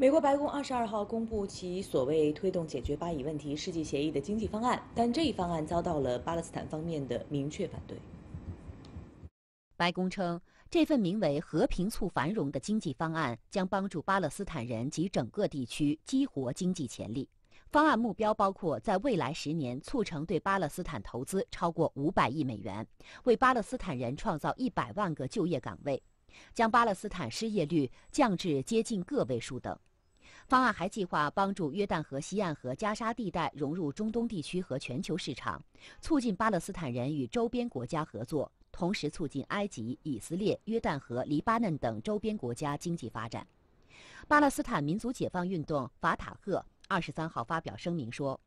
美国白宫二十二号公布其所谓推动解决巴以问题世纪协议的经济方案，但这一方案遭到了巴勒斯坦方面的明确反对。白宫称，这份名为“和平促繁荣”的经济方案将帮助巴勒斯坦人及整个地区激活经济潜力。方案目标包括在未来十年促成对巴勒斯坦投资超过五百亿美元，为巴勒斯坦人创造一百万个就业岗位，将巴勒斯坦失业率降至接近个位数等。方案还计划帮助约旦河西岸和加沙地带融入中东地区和全球市场，促进巴勒斯坦人与周边国家合作，同时促进埃及、以色列、约旦和黎巴嫩等周边国家经济发展。巴勒斯坦民族解放运动法塔赫二十三号发表声明说，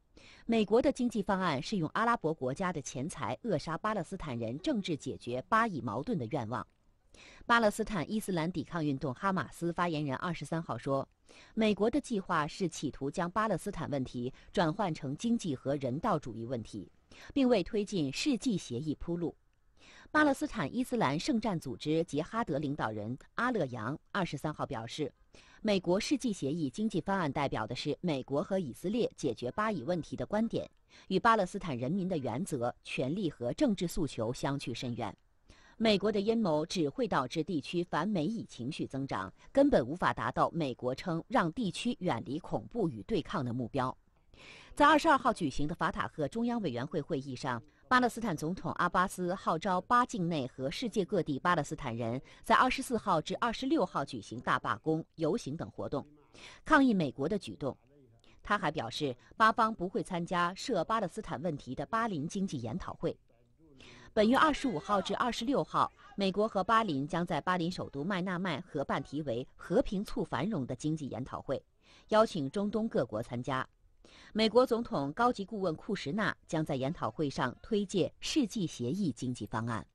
美国的经济方案是用阿拉伯国家的钱财扼杀巴勒斯坦人政治解决巴以矛盾的愿望。巴勒斯坦伊斯兰抵抗运动（哈马斯）发言人二十三号说：“美国的计划是企图将巴勒斯坦问题转换成经济和人道主义问题，并为推进《世纪协议》铺路。”巴勒斯坦伊斯兰圣战组织杰哈德领导人阿勒杨二十三号表示：“美国《世纪协议》经济方案代表的是美国和以色列解决巴以问题的观点，与巴勒斯坦人民的原则、权利和政治诉求相去甚远。”美国的阴谋只会导致地区反美以情绪增长，根本无法达到美国称让地区远离恐怖与对抗的目标。在二十二号举行的法塔赫中央委员会会议上，巴勒斯坦总统阿巴斯号召巴境内和世界各地巴勒斯坦人在二十四号至二十六号举行大罢工、游行等活动，抗议美国的举动。他还表示，巴方不会参加涉巴勒斯坦问题的巴林经济研讨会。本月二十五号至二十六号，美国和巴林将在巴林首都麦纳麦合办题为“和平促繁荣”的经济研讨会，邀请中东各国参加。美国总统高级顾问库什纳将在研讨会上推介《世纪协议》经济方案。